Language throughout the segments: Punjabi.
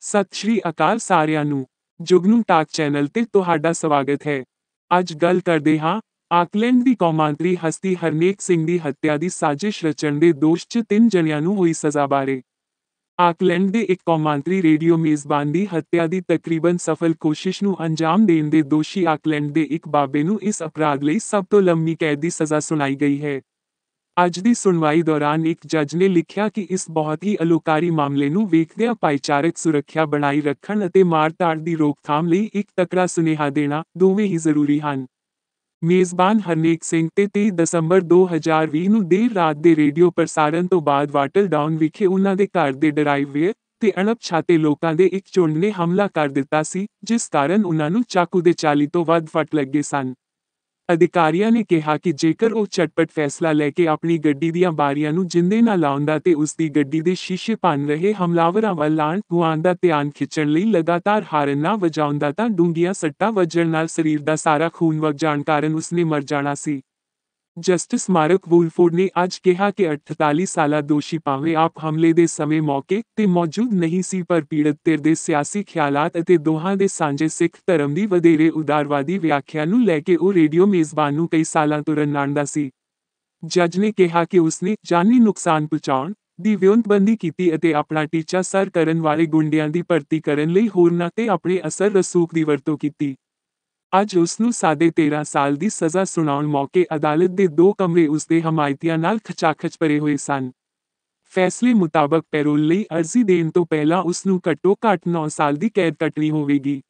ਸਤਿ ਸ਼੍ਰੀ ਅਕਾਲ ਸਾਰਿਆਂ ਨੂੰ ਜੁਗਨੂ ਟਾਕ ਚੈਨਲ ਤੇ ਤੁਹਾਡਾ ਸਵਾਗਤ ਹੈ ਅੱਜ ਗੱਲ ਕਰਦੇ ਹਾਂ ਆਕਲੈਂਡ ਦੀ ਕੌਮਾਂਤਰੀ ਹਸਤੀ ਹਰਨੇਕ ਸਿੰਘ ਦੀ ਹੱਤਿਆ ਦੀ ਸਾਜ਼ਿਸ਼ ਰਚਣ ਦੇ ਦੋਸ਼ 'ਚ ਤਿੰਨ ਜਣਿਆਂ ਨੂੰ ਹੋਈ ਸਜ਼ਾ ਬਾਰੇ ਆਕਲੈਂਡ ਦੇ ਇੱਕ ਕੌਮਾਂਤਰੀ ਰੇਡੀਓ ਮੇਜ਼ਬਾਨ ਦੀ ਹੱਤਿਆ ਦੀ ਤਕਰੀਬਨ ਸਫਲ ਕੋਸ਼ਿਸ਼ ਨੂੰ ਅੰਜਾਮ ਦੇਣ ਦੇ ਦੋਸ਼ੀ ਆਕਲੈਂਡ ਦੇ ਇੱਕ ਬਾਬੇ ਨੂੰ ਇਸ ਅਪਰਾਧ ਲਈ ਸਭ ਤੋਂ ਲੰਮੀ ਕੈਦ ਦੀ ਸਜ਼ਾ ਸੁਣਾਈ ਗਈ ਹੈ ਅੱਜ ਦੀ ਸੁਣਵਾਈ ਦੌਰਾਨ ਇੱਕ ਜੱਜ ਨੇ ਲਿਖਿਆ ਕਿ ਇਸ ਬਹੁਤ ਹੀ ਅਲੋਕਾਰੀ ਮਾਮਲੇ ਨੂੰ ਵੇਖਦਿਆਂ ਭਾਈਚਾਰਕ ਸੁਰੱਖਿਆ ਬਣਾਈ ਰੱਖਣ ਅਤੇ ਮਾਰਤਾੜ ਦੀ ਰੋਕਥਾਮ ਲਈ ਇੱਕ ਤਕੜਾ ਸੁਨੇਹਾ ਦੇਣਾ ਦੋਵੇਂ ਹੀ ਜ਼ਰੂਰੀ ਹਨ। ਮੇਜ਼ਬਾਨ ਹਰਨੇਕ ਸਿੰਘ ਤੇ 23 ਦਸੰਬਰ 2020 ਨੂੰ ਦੇਰ ਰਾਤ ਦੇ ਰੇਡੀਓ ਪ੍ਰਸਾਰਣ ਤੋਂ ਬਾਅਦ ਵਾਟਲ ਡਾਊਨ ਵਿਖੇ ਉਹਨਾਂ ਦੇ ਘਰ ਦੇ ਡਰਾਈਵਵੇ ਤੇ ਅਣਪਛਾਤੇ ਲੋਕਾਂ ਦੇ ਇੱਕ ਝੁੰਡ ਨੇ ਹਮਲਾ ਕਰ ਦਿੱਤਾ ਸੀ ਜਿਸ ਕਾਰਨ ਉਹਨਾਂ ਨੂੰ ਚਾਕੂ ਦੇ ਚਾਲੀ ਤੋਂ ਵੱਧ ਫਟ ਲੱਗੇ ਸਨ। ਅਧਿਕਾਰੀਆਂ ਨੇ ਕਿਹਾ ਕਿ ਜੇਕਰ ਉਹ ਚਟਪਟ ਫੈਸਲਾ ਲੈ ਕੇ ਆਪਣੀ ਗੱਡੀ ਦੀਆਂ ਬਾਰੀਆਂ ਨੂੰ ਜਿੰਦੇ ਨਾ ਲਾਉਂਦਾ ਤੇ ਉਸ ਦੀ ਗੱਡੀ ਦੇ ਸ਼ੀਸ਼ੇ ਭੰਨ ਰਹੇ ਹਮਲਾਵਰਾਂ ਵੱਲ ਲਾਣ ਧੁਆਂ ਦਾ ਧਿਆਨ ਖਿੱਚਣ ਲਈ ਲਗਾਤਾਰ ਹਾਰਨ ਨਾ ਵਜਾਉਂਦਾ ਤਾਂ ਡੂੰਗੀਆਂ ਸੱਟਾਂ ਵੱਜਣ ਨਾਲ ਸਰੀਰ ਦਾ ਸਾਰਾ ਖੂਨ ਵਗ ਜਾਣ ਕਾਰਨ ਉਸਨੇ ਮਰ ਜਾਣਾ ਸੀ ਜਸਟਿਸ ਮਾਰਕ ਵੁਲਫੋਰਡ ਨੇ ਅੱਜ ਕਿਹਾ ਕਿ 48 ਸਾਲਾ ਦੋਸ਼ੀ ਪਾਵੇ ਆਪ ਹਮਲੇ ਦੇ ਸਮੇਂ ਮੌਕੇ ਤੇ ਮੌਜੂਦ ਨਹੀਂ ਸੀ ਪਰ ਪੀੜਤ ਤੇ ਦੇ ਸਿਆਸੀ ਖਿਆਲਤ ਅਤੇ ਦੋਹਾਂ ਦੇ ਸਾਂਝੇ ਸਿੱਖ ਧਰਮ ਦੀ ਵਧੇਰੇ ਉਦਾਰਵਾਦੀ ਵਿਆਖਿਆ ਨੂੰ ਲੈ ਕੇ ਉਹ ਰੇਡੀਓ ਮੇਜ਼ਬਾਨ ਨੂੰ ਕਈ ਸਾਲਾਂ ਤੋਂ ਰੰਨਾਣਦਾ ਸੀ ਜੱਜ ਨੇ ਕਿਹਾ ਕਿ ਉਸਨੇ ਜਾਨੀ ਨੁਕਸਾਨ ਪਹੁੰਚਾਉਣ ਦੀ ਵਿਉਂਤਬੰਦੀ ਕੀਤੀ ਅਤੇ ਆਪਣਾ ਟੀਚਾ ਸਰ ਕਰਨ ਵਾਲੇ ਗੁੰਡਿਆਂ ਦੀ ਭਰਤੀ ਕਰਨ ਲਈ ਹੋਰਨਾਂ ਤੇ ਆਪਣੇ ਅਸਰ ਰਸੂਖ ਦੀ ਵਰਤੋਂ ਕੀਤੀ ਅੱਜ ਉਸ ਨੂੰ ਸਾਢੇ 13 ਸਾਲ ਦੀ ਸਜ਼ਾ ਸੁਣਾਉਣ ਮੌਕੇ ਅਦਾਲਤ ਦੇ ਦੋ ਕਮਰੇ ਉਸ ਦੇ ਹਮਾਇਤੀਆਂ ਨਾਲ ਖਚਾਖਚ ਭਰੇ ਹੋਏ ਸਨ ਫੈਸਲੇ ਮੁਤਾਬਕ ਪੈਰੋਲ ਲਈ ਅਰਜ਼ੀ ਦੇਣ ਤੋਂ ਪਹਿਲਾਂ ਉਸ ਨੂੰ ਘੱਟੋ-ਘੱਟ 9 ਸਾਲ ਦੀ ਕੈਦ ਕੱਟਣੀ ਹੋਵੇਗੀ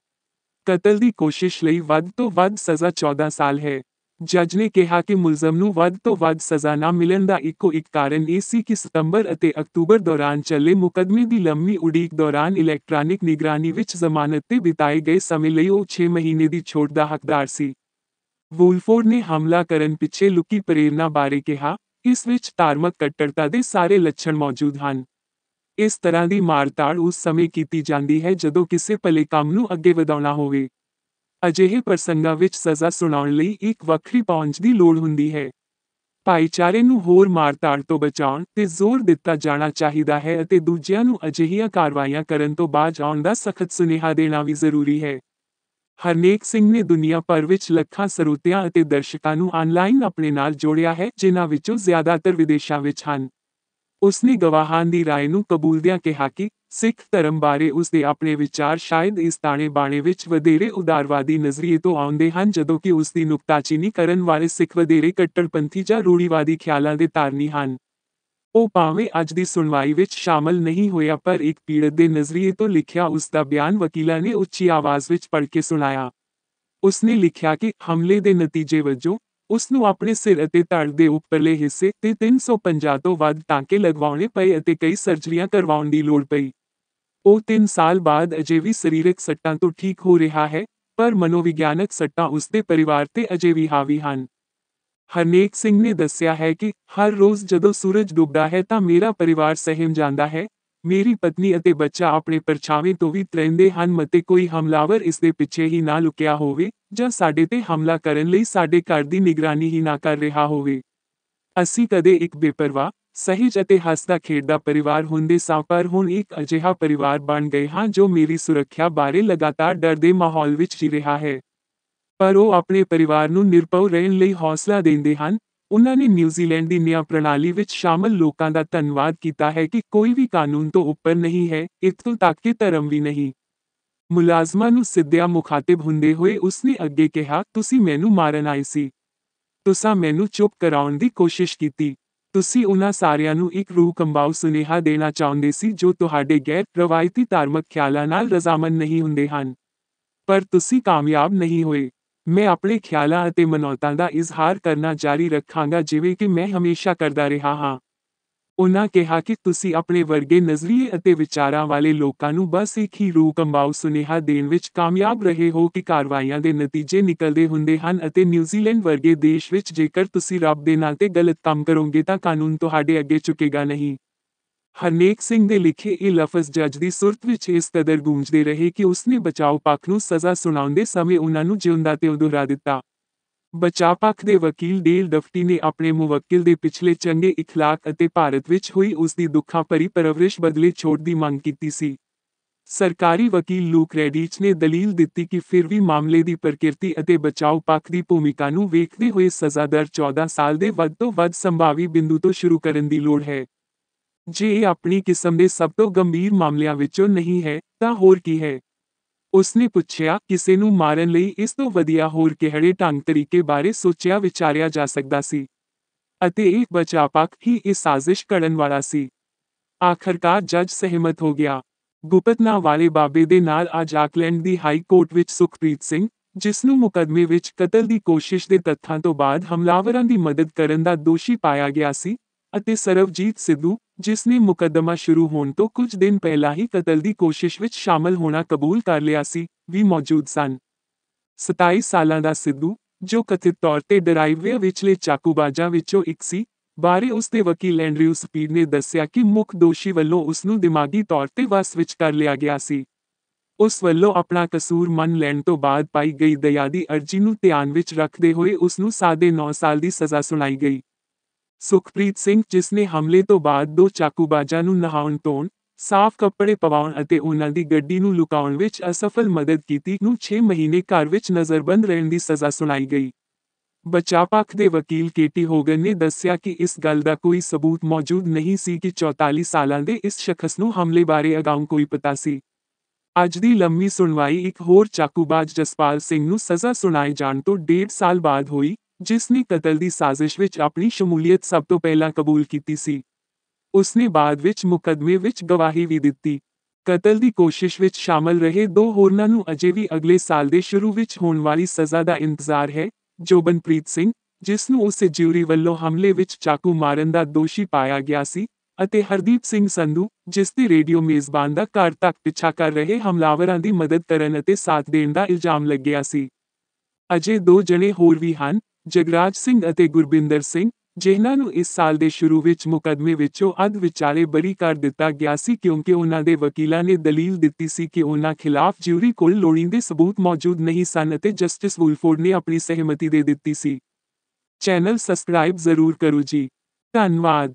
ਕਤਲ ਦੀ ਕੋਸ਼ਿਸ਼ ਲਈ ਵੱਧ ਤੋਂ ਵੱਧ ਸਜ਼ਾ 14 ਸਾਲ ਹੈ ਜੱਜ ਨੇ ਕਿਹਾ ਕਿ ਮੁਲਜ਼ਮ ਨੂੰ ਵੱਧ ਤੋਂ ਵੱਧ ਸਜ਼ਾ ਨਾ ਮਿਲਣ ਦਾ ਇੱਕੋ ਇੱਕ ਕਾਰਨ ਇਹ ਸੀ ਕਿ ਸਤੰਬਰ ਅਤੇ ਅਕਤੂਬਰ ਦੌਰਾਨ ਚੱਲੇ ਮੁਕਦਮੇ ਦੀ ਲੰਮੀ ਉਡੀਕ ਦੌਰਾਨ ਇਲੈਕਟ੍ਰੋਨਿਕ ਨਿਗਰਾਨੀ ਵਿੱਚ ਜ਼ਮਾਨਤ ਤੇ ਬਿਤਾਏ ਗਏ ਸਮੇਂ ਲਈ ਉਹ 6 ਮਹੀਨੇ ਦੀ ਛੋਟ ਦਾ ਹੱਕਦਾਰ ਸੀ। ਵੂਲਫੋਰਡ ਨੇ ਹਮਲਾ ਕਰਨ ਪਿੱਛੇ ਲੁਕੀ ਪ੍ਰੇਰਣਾ ਬਾਰੇ ਕਿਹਾ, ਇਸ ਵਿੱਚ ਧਾਰਮਿਕ ਕੱਟੜਤਾ ਦੇ ਸਾਰੇ ਲੱਛਣ ਮੌਜੂਦ ਹਨ। ਇਸ ਤਰ੍ਹਾਂ ਦੀ ਮਾਰਤਾੜ ਉਸ ਸਮੇਂ ਕੀਤੀ ਜਾਂਦੀ ਹੈ ਜਦੋਂ ਕਿਸੇ ਭਲੇ ਕੰਮ ਨੂੰ ਅੱਗੇ ਵਧਾਉਣਾ ਹੋਵੇ। ਅਜਿਹੇ ਪ੍ਰਸੰਗਾਂ ਵਿੱਚ ਸਜ਼ਾ ਸੁਣਾਉਣ ਲਈ ਇੱਕ ਵੱਖਰੀ ਪਹੁੰਚ ਦੀ ਲੋੜ ਹੁੰਦੀ ਹੈ ਭਾਈਚਾਰੇ ਨੂੰ ਹੋਰ ਤਾੜ ਤੋਂ ਬਚਾਉਣ ਤੇ ਜ਼ੋਰ ਦਿੱਤਾ ਜਾਣਾ ਚਾਹੀਦਾ ਹੈ ਅਤੇ ਦੂਜਿਆਂ ਨੂੰ ਅਜਿਹੀਆਂ ਕਾਰਵਾਈਆਂ ਕਰਨ ਤੋਂ ਬਾਅਦ ਆਉਣ ਦਾ ਸਖਤ ਸੁਨੇਹਾ ਦੇਣਾ ਵੀ ਜ਼ਰੂਰੀ ਹੈ ਹਰਨੇਕ ਸਿੰਘ ਨੇ ਦੁਨੀਆ ਪਰ ਵਿੱਚ ਲੱਖਾਂ ਸਰੋਤਿਆਂ ਅਤੇ ਦਰਸ਼ਕਾਂ ਨੂੰ ਆਨਲਾਈਨ ਆਪਣੇ ਨਾਲ ਜੋੜਿਆ ਹੈ ਜਿਨ੍ਹਾਂ ਵਿੱਚੋਂ ਜ਼ਿਆਦਾਤਰ ਵਿਦੇਸ਼ਾਂ ਵਿੱਚ ਹਨ ਉਸਨੇ ਗਵਾਹਾਂ ਦੀ رائے ਨੂੰ ਕਬੂਲਦਿਆਂ ਕਿਹਾ ਕਿ ਸਿੱਖ ਧਰਮ ਬਾਰੇ ਉਸਦੇ ਆਪਣੇ ਵਿਚਾਰ ਸ਼ਾਇਦ ਇਸ ਤਾਣੇ ਬਾਣੇ ਵਿੱਚ ਵਧੇਰੇ ਉਦਾਰਵਾਦੀ ਨਜ਼ਰੀਏ ਤੋਂ ਆਉਂਦੇ ਹਨ ਜਦੋਂ ਕਿ ਉਸਦੀ ਨੁਕਤਾਚੀਨੀ ਕਰਨ ਵਾਲੇ ਸਿੱਖ ਵਧੇਰੇ ਕੱਟੜਪੰਥੀ ਜਾਂ ਰੂੜੀਵਾਦੀ ਖਿਆਲਾਂ ਦੇ ਤਾਰਨੀ ਹਨ ਉਹ ਭਾਵੇਂ ਅੱਜ ਦੀ ਸੁਣਵਾਈ ਵਿੱਚ ਸ਼ਾਮਲ ਨਹੀਂ ਹੋਇਆ ਪਰ ਇੱਕ ਪੀੜਤ ਦੇ ਨਜ਼ਰੀਏ ਤੋਂ ਲਿਖਿਆ ਉਸ ਦਾ ਬਿਆਨ ਵਕੀਲਾਂ ਨੇ ਉੱਚੀ ਆਵਾਜ਼ ਵਿੱਚ ਪੜ੍ਹ ਕੇ ਸੁਣਾਇਆ ਉਸਨੇ ਲਿਖਿਆ ਕਿ ਹਮਲੇ ਦੇ ਨਤੀਜੇ ਵਜੋਂ ਉਸ ਨੂੰ ਆਪਣੇ ਸਿਰ ਅਤੇ ਧੜ ਦੇ ਉੱਪਰਲੇ ਹਿੱਸੇ ਤੇ 350 ਤੋਂ ਵੱਧ ਟਾਂਕੇ ਲਗਵਾਉਣੇ ਪਏ ਅਤੇ ਕਈ ਸਰਜਰੀਆਂ ਕਰਵਾਉਣ ਦੀ ਲੋੜ ਪਈ ਉਹ 3 ਸਾਲ ਬਾਅਦ ਅਜੇ ਵੀ ਸਰੀਰਕ ਸੱਟਾਂ ਤੋਂ ਠੀਕ ਹੋ ਰਿਹਾ ਹੈ ਪਰ ਮਨੋਵਿਗਿਆਨਕ ਸੱਟਾਂ ਉਸ ਦੇ ਪਰਿਵਾਰ ਤੇ ਅਜੇ ਵੀ ਹਾਵੀ ਹਨ ਹਰਨੇਕ ਸਿੰਘ ਨੇ ਦੱਸਿਆ ਹੈ ਕਿ ਹਰ ਰੋਜ਼ ਜਦੋਂ ਸੂਰਜ ਡੁੱਬਦਾ ਹੈ ਤਾਂ ਮੇਰਾ ਪਰਿਵਾਰ ਸਹਿਮ ਜਾਂਦਾ ਹੈ ਮੇਰੀ ਪਤਨੀ ਅਤੇ ਬੱਚਾ ਆਪਣੇ ਪਰਛਾਵੇਂ ਤੋਂ ਵੀ ਤ੍ਰੈਂਦੇ ਹਨ ਅਤੇ ਕੋਈ ਹਮਲਾਵਰ ਇਸ ਦੇ ਪਿੱਛੇ ਹੀ ਨਾ ਲੁਕਿਆ ਹੋਵੇ ਜਾਂ ਸਾਡੇ ਤੇ ਹਮਲਾ ਕਰਨ ਲਈ ਸਾਡੇ ਘਰ ਦੀ ਨਿਗਰਾਨੀ ਹੀ ਨਾ ਕਰ ਰਿਹਾ ਹੋਵੇ ਅਸੀਂ ਕਦੇ ਇੱਕ ਬੇਪਰਵਾਹ ਸਹਿਜ ਅਤੇ ਹੱਸਦਾ ਖੇਡਦਾ ਪਰਿਵਾਰ ਹੁੰਦੇ ਸਾਂ ਪਰ ਹੁਣ ਇੱਕ ਅਜਿਹਾ ਪਰਿਵਾਰ ਬਣ ਗਏ ਹਾਂ ਜੋ ਮੇਰੀ ਸੁਰੱਖਿਆ ਬਾਰੇ ਲਗਾਤਾਰ ਡਰ ਦੇ ਮਾਹੌਲ ਵਿੱਚ ਜੀ ਰਿਹਾ ਹੈ ਪਰ ਉਹ ਆਪਣੇ ਪਰਿਵਾਰ ਨੂੰ ਨਿਰਭਉ ਰਹਿਣ ਲਈ ਹੌਸਲਾ ਦਿੰਦੇ ਹਨ ਉਹਨਾਂ ਨੇ ਨਿਊਜ਼ੀਲੈਂਡ ਦੀ ਨਿਆਂ ਪ੍ਰਣਾਲੀ ਵਿੱਚ ਸ਼ਾਮਲ ਲੋਕਾਂ ਦਾ ਧੰਨਵਾਦ ਕੀਤਾ ਹੈ ਕਿ ਕੋਈ ਵੀ ਕਾਨੂੰਨ ਤੋਂ ਉੱਪਰ ਨਹੀਂ ਹੈ ਇਤੋਂ ਤੱਕ ਕਿ ਧਰਮ ਵੀ ਨਹੀਂ ਮੁਲਾਜ਼ਮਾਂ ਨੂੰ ਸਿੱਧਿਆ ਮੁਖਾਤਬ ਹੁੰਦੇ ਹੋਏ ਉਸਨੇ ਅੱਗੇ ਕਿਹਾ ਤੁਸੀਂ ਮੈਨੂੰ ਮਾਰਨ ਆਏ ਸੀ ਤੁਸੀਂ ਮੈਨੂੰ ਚੁੱਪ ਕਰਾਉਣ ਦੀ ਕੋਸ਼ਿਸ਼ ਕੀਤੀ ਤੁਸੀਂ ਉਹਨਾਂ ਸਾਰਿਆਂ ਨੂੰ ਇੱਕ ਰੂਹ ਕੰਬਾਉ ਸੁਨੇਹਾ ਦੇਣਾ ਚਾਹੁੰਦੇ ਸੀ ਜੋ ਤੁਹਾਡੇ ਗੈਰ ਰਵਾਇਤੀ ਧਾਰਮਿਕ ਖਿਆਲਾਂ ਨਾਲ ਰਜ਼ਾਮੰਦ ਨਹੀਂ ਹੁੰਦੇ ਹਨ ਪਰ ਤੁਸੀਂ ਕਾਮਯਾਬ ਨਹੀਂ ਹੋਏ ਮੈਂ ਆਪਣੇ ਖਿਆਲਾਂ ਅਤੇ ਮਨੋਤਾਂ ਦਾ ਇਜ਼ਹਾਰ ਕਰਨਾ ਜਾਰੀ ਰੱਖਾਂਗਾ ਜਿਵੇਂ ਕਿ ਮੈਂ ਹਮੇਸ਼ਾ ਕਰਦਾ ਰਿਹਾ ਹਾਂ ਉਹਨਾਂ ਕਿਹਾ ਕਿ ਤੁਸੀਂ ਆਪਣੇ ਵਰਗੇ ਨਜ਼ਰੀਏ ਅਤੇ ਵਿਚਾਰਾਂ ਵਾਲੇ ਲੋਕਾਂ ਨੂੰ ਬਸ ਇੱਕ ਹੀ ਰੂਪ ਅੰਬਾਉ ਸੁਨੇਹਾ ਦੇਣ ਵਿੱਚ ਕਾਮਯਾਬ ਰਹੇ ਹੋ ਕਿ ਕਾਰਵਾਈਆਂ ਦੇ ਨਤੀਜੇ ਨਿਕਲਦੇ ਹੁੰਦੇ ਹਨ ਅਤੇ ਨਿਊਜ਼ੀਲੈਂਡ ਵਰਗੇ ਦੇਸ਼ ਵਿੱਚ ਜੇਕਰ ਤੁਸੀਂ ਰੱਬ ਦੇ ਨਾਂ ਤੇ ਗਲਤ ਕੰਮ ਕਰੋਗੇ ਤਾਂ ਕਾਨੂੰਨ ਤੁਹਾਡੇ ਅੱਗੇ ਝੁਕੇਗਾ ਨਹੀਂ ਹਰਨੇਕ ਸਿੰਘ ਦੇ ਲਿਖੇ ਇਹ ਲਫ਼ਜ਼ ਜੱਜ ਦੀ ਸੁਰਤ ਵਿੱਚ ਇਸ ਤਰ੍ਹਾਂ ਗੂੰਜਦੇ ਰਹੇ ਕਿ ਉਸਨੇ ਬਚਾਓ ਪੱਖ ਨੂੰ ਸਜ਼ਾ ਸੁਣਾਉਂਦੇ ਸਮੇਂ ਉਹਨਾਂ ਨੂੰ ਜਿਉਂਦਾ ਤੇ ਦੁਹਰਾ ਦਿੱਤਾ ਬਚਾਓ ਪੱਖ ਦੇ ਵਕੀਲ ਡੀਲ ਦਫਤੀ ਨੇ ਆਪਣੇ ਮੁਵੱਕਿਲ ਦੇ ਪਿਛਲੇ ਚੰਗੇ اخلاق ਅਤੇ ਭਾਰਤ ਵਿੱਚ ਹੋਈ ਉਸ ਦੀ ਦੁੱਖਾਂ ਭਰੀ ਪਰਵਰਿਸ਼ ਬਦਲੇ ਛੋੜ ਦੀ ਮੰਗ ਕੀਤੀ ਸੀ ਸਰਕਾਰੀ ਵਕੀਲ ਲੂਕ ਰੈਡੀਚ ਨੇ ਦਲੀਲ ਦਿੱਤੀ ਕਿ ਫਿਰ ਵੀ ਮਾਮਲੇ ਦੀ ਪ੍ਰਕਿਰਤੀ ਅਤੇ ਬਚਾਓ ਪੱਖ ਦੀ ਭੂਮਿਕਾ ਨੂੰ ਵੇਖਦੇ ਹੋਏ ਸਜ਼ਾ ਦਰ 14 ਸਾਲ ਦੇ ਵੱਧ ਤੋਂ ਵੱਧ ਸੰਭਾਵੀ ਬਿੰਦੂ ਤੋਂ ਸ਼ੁਰੂ ਕਰਨ ਦੀ ਲੋੜ ਹੈ ਜੇ ਆਪਣੀ ਕਿਸਮ ਦੇ ਸਭ ਤੋਂ ਗੰਭੀਰ ਮਾਮਲਿਆਂ ਵਿੱਚੋਂ ਨਹੀਂ ਹੈ ਤਾਂ ਹੋਰ ਕੀ ਹੈ ਉਸਨੇ ਪੁੱਛਿਆ ਕਿਸੇ ਨੂੰ ਮਾਰਨ ਲਈ ਇਸ ਤੋਂ ਵਧੀਆ ਹੋਰ ਕਿਹੜੇ ਢੰਗ ਤਰੀਕੇ ਬਾਰੇ ਸੋਚਿਆ ਵਿਚਾਰਿਆ ਜਾ ਸਕਦਾ ਸੀ ਅਤੇ ਇੱਕ ਬਚਾਪਕ ਹੀ ਇਸ ਸਾਜ਼ਿਸ਼ ਕਰਨ ਵਾਲਾ ਸੀ ਆਖਰਕਾਰ ਜੱਜ ਸਹਿਮਤ ਹੋ ਗਿਆ ਗੁਪਤਨਾ ਵਾਲੇ ਬਾਬੇ ਦੇ ਨਾਲ ਅੱਜ ਆਕਲੈਂਡ ਦੀ ਹਾਈ ਕੋਰਟ ਵਿੱਚ ਸੁਖਪ੍ਰੀਤ ਸਿੰਘ ਜਿਸ ਨੂੰ ਮੁਕਦਮੇ ਵਿੱਚ ਕਤਲ ਦੀ ਕੋਸ਼ਿਸ਼ ਦੇ ਤੱਥਾਂ ਤੋਂ ਬਾਅਦ ਹਮਲਾਵਰਾਂ ਦੀ ਮਦਦ ਕਰਨ ਦਾ ਦੋਸ਼ੀ ਪਾਇਆ ਗਿਆ ਸੀ ਅਤੇ ਸਰਵਜੀਤ ਸਿੱਧੂ ਜਿਸ ਨੇ ਮੁਕੱਦਮਾ ਸ਼ੁਰੂ ਹੋਣ ਤੋਂ ਕੁਝ ਦਿਨ ਪਹਿਲਾਂ ਹੀ ਕਤਲ ਦੀ ਕੋਸ਼ਿਸ਼ ਵਿੱਚ ਸ਼ਾਮਲ ਹੋਣਾ ਕਬੂਲ ਕਰ ਲਿਆ ਸੀ ਵੀ ਮੌਜੂਦ ਸਨ 27 ਸਾਲਾਂ ਦਾ ਸਿੱਧੂ ਜੋ ਕਥਿਤ ਤੌਰ ਤੇ ਡਰਾਈਵਵੇ ਵਿੱਚਲੇ ਚਾਕੂਬਾਜ਼ਾਂ ਵਿੱਚੋਂ ਇੱਕ ਸੀ ਬਾਰੇ ਉਸ ਦੇ ਵਕੀਲ ਐਂਡਰਿਊ ਸਪੀਡ ਨੇ ਦੱਸਿਆ ਕਿ ਮੁੱਖ ਦੋਸ਼ੀ ਵੱਲੋਂ ਉਸ ਨੂੰ ਦਿਮਾਗੀ ਤੌਰ ਤੇ ਵਸ ਵਿੱਚ ਕਰ ਲਿਆ ਗਿਆ ਸੀ ਉਸ ਵੱਲੋਂ ਆਪਣਾ ਕਸੂਰ ਮੰਨ ਲੈਣ ਤੋਂ ਬਾਅਦ ਪਾਈ ਗਈ ਦਇਆ ਦੀ ਅਰਜ਼ੀ ਨੂੰ ਧਿਆਨ ਵਿੱਚ ਰੱਖਦੇ ਹੋਏ ਉਸ ਨੂੰ 9.5 ਸਾਲ ਦੀ ਸਜ਼ਾ ਸੁਣਾਈ ਗਈ ਸੁਖਪ੍ਰੀਤ ਸਿੰਘ ਜਿਸ ਨੇ ਹਮਲੇ ਤੋਂ ਬਾਅਦ ਦੋ ਚਾਕੂਬਾਜ਼ਾਂ ਨੂੰ ਨਹਾਉਣ ਤੋਂ ਸਾਫ਼ ਕੱਪੜੇ ਪਵਾਉਣ ਅਤੇ ਉਹਨਾਂ ਦੀ ਗੱਡੀ ਨੂੰ ਲੁਕਾਉਣ ਵਿੱਚ ਅਸਫਲ ਮਦਦ ਕੀਤੀ ਨੂੰ 6 ਮਹੀਨੇ ਘਰ ਵਿੱਚ ਨਜ਼ਰਬੰਦ ਰਹਿਣ ਦੀ ਸਜ਼ਾ ਸੁਣਾਈ ਗਈ। ਬਚਾਪਖ ਪੱਖ ਦੇ ਵਕੀਲ ਕੇਟੀ ਹੋਗਨ ਨੇ ਦੱਸਿਆ ਕਿ ਇਸ ਗੱਲ ਦਾ ਕੋਈ ਸਬੂਤ ਮੌਜੂਦ ਨਹੀਂ ਸੀ ਕਿ 44 ਸਾਲਾਂ ਦੇ ਇਸ ਸ਼ਖਸ ਨੂੰ ਹਮਲੇ ਬਾਰੇ ਅਗਾਉਂ ਕੋਈ ਪਤਾ ਸੀ। ਅੱਜ ਦੀ ਲੰਮੀ ਸੁਣਵਾਈ ਇੱਕ ਹੋਰ ਚਾਕੂਬਾਜ਼ ਜਸਪਾਲ ਸਿੰਘ ਨੂੰ ਸਜ਼ਾ ਸੁਣਾਏ ਜਾਣ ਤੋਂ 1.5 ਸਾਲ ਬਾਅਦ ਹੋਈ ਜਿਸ ਨੇ ਕਤਲ ਦੀ ਸਾਜ਼ਿਸ਼ ਵਿੱਚ ਆਪਣੀ ਸ਼ਮੂਲੀਅਤ ਸਭ ਤੋਂ ਪਹਿਲਾਂ ਕਬੂਲ ਕੀਤੀ ਸੀ ਉਸਨੇ ਬਾਅਦ ਵਿੱਚ ਮੁਕਦਮੇ ਵਿੱਚ ਗਵਾਹੀ ਵੀ ਦਿੱਤੀ ਕਤਲ ਦੀ ਕੋਸ਼ਿਸ਼ ਵਿੱਚ ਸ਼ਾਮਲ ਰਹੇ ਦੋ ਹੋਰਨਾਂ ਨੂੰ ਅਜੇ ਵੀ ਅਗਲੇ ਸਾਲ ਦੇ ਸ਼ੁਰੂ ਵਿੱਚ ਹੋਣ ਵਾਲੀ ਸਜ਼ਾ ਦਾ ਇੰਤਜ਼ਾਰ ਹੈ ਜੋਬਨਪ੍ਰੀਤ ਸਿੰਘ ਜਿਸ ਨੂੰ ਉਸੇ ਜਿਊਰੀ ਵੱਲੋਂ ਹਮਲੇ ਵਿੱਚ ਚਾਕੂ ਮਾਰਨ ਦਾ ਦੋਸ਼ੀ ਪਾਇਆ ਗਿਆ ਸੀ ਅਤੇ ਹਰਦੀਪ ਸਿੰਘ ਸੰਧੂ ਜਿਸ ਦੀ ਰੇਡੀਓ ਮੇਜ਼ਬਾਨ ਦਾ ਘਰ ਤੱਕ ਪਿੱਛਾ ਕਰ ਰਹੇ ਹਮਲਾਵਰਾਂ ਦੀ ਮਦਦ ਕਰਨ ਅਤੇ ਸਾਥ ਦੇਣ ਦਾ ਇਲਜ਼ਾਮ ਲੱਗਿਆ ਸੀ ਅਜੇ ਦੋ ਜਣੇ ਹੋਰ ਵੀ ਹਨ ਜਗਰਾਜ ਸਿੰਘ ਅਤੇ ਗੁਰਬਿੰਦਰ ਸਿੰਘ ਜਿਨ੍ਹਾਂ ਨੂੰ ਇਸ ਸਾਲ ਦੇ ਸ਼ੁਰੂ ਵਿੱਚ ਮੁਕਦਮੇ ਵਿੱਚੋਂ ਅਦ ਵਿਚਾਲੇ ਬਰੀ ਕਰ ਦਿੱਤਾ ਗਿਆ ਸੀ ਕਿਉਂਕਿ ਉਹਨਾਂ ਦੇ ਵਕੀਲਾਂ ਨੇ ਦਲੀਲ ਦਿੱਤੀ ਸੀ ਕਿ ਉਹਨਾਂ ਖਿਲਾਫ ਜਿਊਰੀ ਕੋਲ ਲੋੜੀਂਦੇ ਸਬੂਤ ਮੌਜੂਦ ਨਹੀਂ ਸਨ ਅਤੇ ਜਸਟਿਸ ਵੁਲਫੋਰਡ ਨੇ ਆਪਣੀ ਸਹਿਮਤੀ ਦੇ ਦਿੱਤੀ ਸੀ ਚੈਨਲ ਸਬਸਕ੍ਰਾਈਬ ਜ਼ਰੂਰ ਕਰੋ ਜੀ ਧੰਨਵਾਦ